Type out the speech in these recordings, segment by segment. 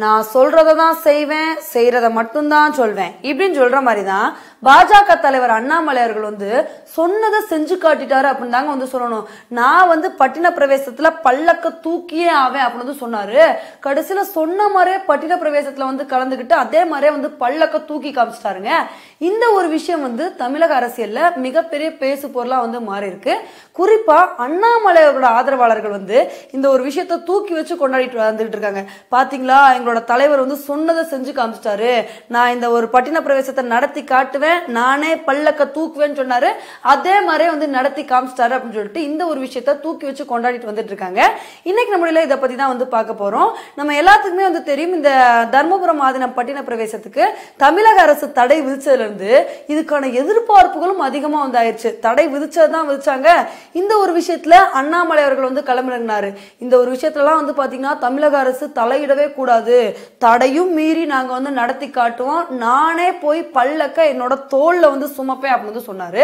நான் சொல்றத தான் செய்வேன் செய்யறத மட்டும்தான் சொல்வேன் இப்படின்னு சொல்ற மாதிரி தான் பாஜக தலைவர் அண்ணாமலை அவர்கள் வந்து சொன்னதை செஞ்சு காட்டிட்டாரு அப்படின்னு தாங்க வந்து சொல்லணும் நான் வந்து பட்டின பிரவேசத்துல பல்லக்க தூக்கியே ஆவேன் அப்படின்னு சொன்னாரு கடைசியில சொன்ன மாதிரியே பட்டின பிரவேசத்துல வந்து கலந்துகிட்டு அதே மாதிரியே வந்து பல்லக்க தூக்கி காமிச்சிட்டாருங்க இந்த ஒரு விஷயம் வந்து தமிழக அரசியல்ல மிகப்பெரிய பேசு பொருளாக வந்து மாறி இருக்கு குறிப்பாக அண்ணாமலையோட ஆதரவாளர்கள் வந்து இந்த ஒரு விஷயத்த தூக்கி வச்சு கொண்டாடிட்டு வந்துட்டு இருக்காங்க பாத்தீங்களா எங்களோட தலைவர் வந்து சொன்னதை செஞ்சு காமிச்சிட்டாரு நான் இந்த ஒரு பட்டின பிரவேசத்தை நடத்தி காட்டுவேன் நானே பல்லக்க தூக்குவேன்னு சொன்னாரு அதே மாதிரியே வந்து நடத்தி காமிச்சிட்டாரு அப்படின்னு சொல்லிட்டு இந்த ஒரு விஷயத்த தூக்கி வச்சு கொண்டாடிட்டு வந்துட்டு இருக்காங்க இன்னைக்கு நம்மளால இதை பற்றி தான் வந்து பார்க்க போகிறோம் நம்ம எல்லாத்துக்குமே வந்து தெரியும் இந்த தர்மபுரம் ஆதினம் பட்டின பிரவேசத்துக்கு தமிழக அரசு தடை விதிச்சதுல இருந்து இதுக்கான எதிர்பார்ப்புகளும் அதிகமாக வந்து ஆயிடுச்சு தடை விதிச்சது தான் விதிச்சாங்க இந்த ஒரு விஷயத்துல அண்ணாமலை அவர்கள் வந்து கிளம்பினாரு இந்த ஒரு விஷயத்துலலாம் வந்து பார்த்தீங்கன்னா தமிழக அரசு தலையிடவே கூடாது தடையும் மீறி நாங்கள் வந்து நடத்தி காட்டுவோம் நானே போய் பல்லக்க என்னோட தோல்ல வந்து சுமப்பேன் அப்படின்னு வந்து சொன்னார்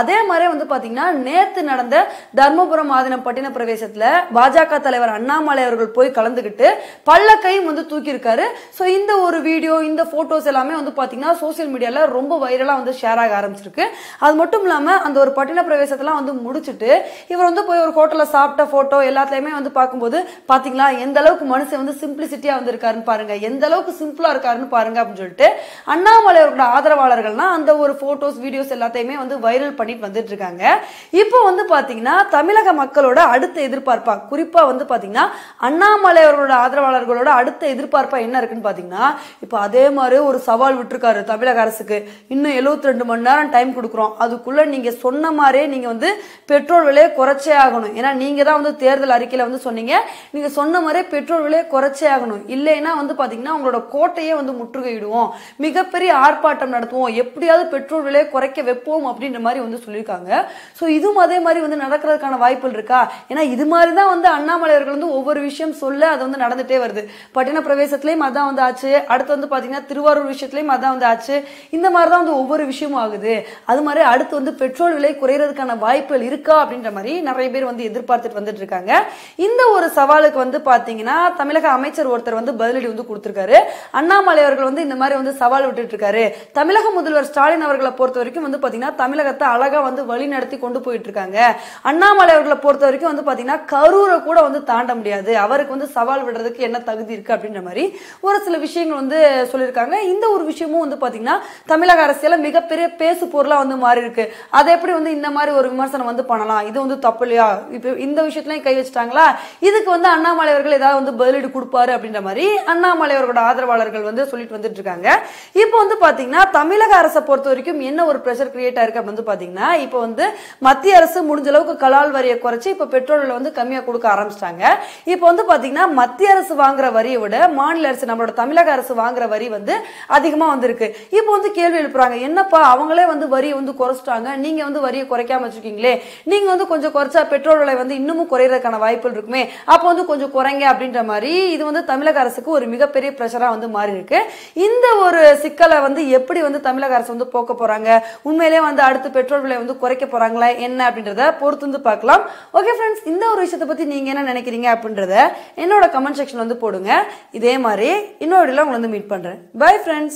அதே மாதிரி வந்து பார்த்தீங்கன்னா நேற்று நடந்த தர்மபுரம் ஆதினம் பட்டின பிரவேசத்தில் பாஜக தலைவர் அண்ணாமலை அவர்கள் போய் கலந்துக்கிட்டு பல்லக்கையும் வந்து தூக்கியிருக்காரு ஸோ இந்த ஒரு வீடியோ இந்த ஃபோட்டோஸ் எல்லாமே வந்து பார்த்தீங்கன்னா சோசியல் மீடியாவில் ரொம்ப ரொம்ப வைரலாக வந்து ஷேர் ஆக ஆரம்பிச்சிருக்கு அது மட்டும் இல்லாமல் அந்த ஒரு பட்டின பிரவேசத்தெல்லாம் வந்து முடிச்சுட்டு இவர் வந்து போய் ஒரு ஹோட்டலில் சாப்பிட்ட ஃபோட்டோ எல்லாத்துலேயுமே வந்து பார்க்கும்போது பார்த்தீங்களா எந்த அளவுக்கு மனுஷன் வந்து சிம்பிளிசிட்டியாக வந்து இருக்காருன்னு பாருங்க எந்த அளவுக்கு சிம்பிளாக இருக்காருன்னு பாருங்க அப்படின்னு சொல்லிட்டு அண்ணாமலை அவர்களோட ஆதரவாளர்கள்னா அந்த ஒரு ஃபோட்டோஸ் வீடியோஸ் எல்லாத்தையுமே வந்து வைரல் பண்ணிட்டு வந்துட்டு இருக்காங்க இப்போ வந்து பார்த்தீங்கன்னா தமிழக மக்களோட அடுத்த எதிர்பார்ப்பா குறிப்பாக வந்து பார்த்தீங்கன்னா அண்ணாமலை அவர்களோட ஆதரவாளர்களோட அடுத்த எதிர்பார்ப்பா என்ன இருக்குன்னு பார்த்தீங்கன்னா இப்போ அதே மாதிரி ஒரு சவால் விட்டுருக்காரு தமிழக அரசுக்கு இன்னும் எழுபத்தி ரெண்டு மணி நேரம் டைம் கொடுக்குறோம் அதுக்குள்ளே நீங்கள் சொன்ன மாதிரியே நீங்கள் வந்து பெட்ரோல் விலையை குறைச்சே ஆகணும் ஏன்னா நீங்கள் தான் வந்து தேர்தல் அறிக்கையில் வந்து சொன்னீங்க நீங்கள் சொன்ன மாதிரியே பெட்ரோல் விலையை குறைச்சே ஆகணும் இல்லைன்னா வந்து பார்த்தீங்கன்னா உங்களோட கோட்டையே வந்து முற்றுகையிடுவோம் மிகப்பெரிய ஆர்ப்பாட்டம் நடத்துவோம் எப்படியாவது பெட்ரோல் விலையை குறைக்க வைப்போம் அப்படின்ற மாதிரி வந்து சொல்லியிருக்காங்க ஸோ இதுவும் அதே மாதிரி வந்து நடக்கிறதுக்கான வாய்ப்புகள் இருக்கா ஏன்னா இது மாதிரி தான் வந்து அண்ணாமலையர்கள் வந்து ஒவ்வொரு விஷயம் சொல்ல அது வந்து நடந்துட்டே வருது பட்டின பிரவேசத்துலேயும் அதான் வந்து ஆச்சு அடுத்து வந்து பார்த்தீங்கன்னா திருவாரூர் விஷயத்துலையும் அதான் வந்து ஆச்சு இந்த மாதிரி மாதிரி தான் வந்து ஒவ்வொரு விஷயமும் ஆகுது அது மாதிரி அடுத்து வந்து பெட்ரோல் விலை குறையிறதுக்கான வாய்ப்புகள் இருக்கா அப்படின்ற மாதிரி நிறைய பேர் வந்து எதிர்பார்த்துட்டு வந்துட்டு இருக்காங்க இந்த ஒரு சவாலுக்கு வந்து பார்த்தீங்கன்னா தமிழக அமைச்சர் ஒருத்தர் வந்து பதிலடி வந்து கொடுத்துருக்காரு அண்ணாமலை அவர்கள் வந்து இந்த மாதிரி வந்து சவால் விட்டுட்டு இருக்காரு தமிழக முதல்வர் ஸ்டாலின் அவர்களை பொறுத்த வரைக்கும் வந்து பார்த்தீங்கன்னா தமிழகத்தை அழகா வந்து வழி நடத்தி கொண்டு போயிட்டு இருக்காங்க அண்ணாமலை அவர்களை பொறுத்த வரைக்கும் வந்து பார்த்தீங்கன்னா கரூரை கூட வந்து தாண்ட முடியாது அவருக்கு வந்து சவால் விடுறதுக்கு என்ன தகுதி இருக்கு அப்படின்ற மாதிரி ஒரு சில விஷயங்கள் வந்து சொல்லியிருக்காங்க இந்த ஒரு விஷயமும் வந்து பார்த்தீங்கன்னா தமிழக தமிழக அரசியல மிகப்பெரிய பேசு பொருளா வந்து மாறி இருக்கு அதை எப்படி வந்து இந்த மாதிரி ஒரு விமர்சனம் வந்து பண்ணலாம் இது வந்து தப்பு இல்லையா இப்போ இந்த விஷயத்துலயும் கை வச்சுட்டாங்களா இதுக்கு வந்து அண்ணாமலை அவர்கள் ஏதாவது வந்து பதிலீடு கொடுப்பாரு அப்படின்ற மாதிரி அண்ணாமலை அவர்களோட ஆதரவாளர்கள் வந்து சொல்லிட்டு வந்துட்டு இருக்காங்க இப்போ வந்து பாத்தீங்கன்னா தமிழக அரசை பொறுத்த வரைக்கும் என்ன ஒரு ப்ரெஷர் கிரியேட் ஆயிருக்கு அப்படின்னு பாத்தீங்கன்னா இப்போ வந்து மத்திய அரசு முடிஞ்ச அளவுக்கு கலால் வரியை குறைச்சி இப்போ பெட்ரோல் வந்து கம்மியாக கொடுக்க ஆரம்பிச்சிட்டாங்க இப்போ வந்து பாத்தீங்கன்னா மத்திய அரசு வாங்குற வரியை விட மாநில அரசு நம்மளோட தமிழக அரசு வாங்குற வரி வந்து அதிகமாக வந்திருக்கு இப்போ வந்து கேள்வி எழுப்புறாங்க என்னப்பா அவங்களே வந்து வரியை வந்து குறைச்சிட்டாங்க நீங்க வந்து வரியை குறைக்காம வச்சிருக்கீங்களே நீங்க வந்து கொஞ்சம் குறைச்சா பெட்ரோல் விலை வந்து இன்னமும் குறையறதுக்கான வாய்ப்புகள் இருக்குமே அப்போ வந்து கொஞ்சம் குறைங்க அப்படின்ற மாதிரி இது வந்து தமிழக அரசுக்கு ஒரு மிகப்பெரிய பிரஷரா வந்து மாறி இருக்கு இந்த ஒரு சிக்கலை வந்து எப்படி வந்து தமிழக அரசு வந்து போக்க போறாங்க உண்மையிலே வந்து அடுத்து பெட்ரோல் விலை வந்து குறைக்க போறாங்களா என்ன அப்படின்றத பொறுத்து வந்து பார்க்கலாம் ஓகே ஃப்ரெண்ட்ஸ் இந்த ஒரு விஷயத்தை பத்தி நீங்க என்ன நினைக்கிறீங்க அப்படின்றத என்னோட கமெண்ட் செக்ஷன் வந்து போடுங்க இதே மாதிரி இன்னொரு உங்களை வந்து மீட் பண்றேன் பை ஃப்ரெண்ட்ஸ்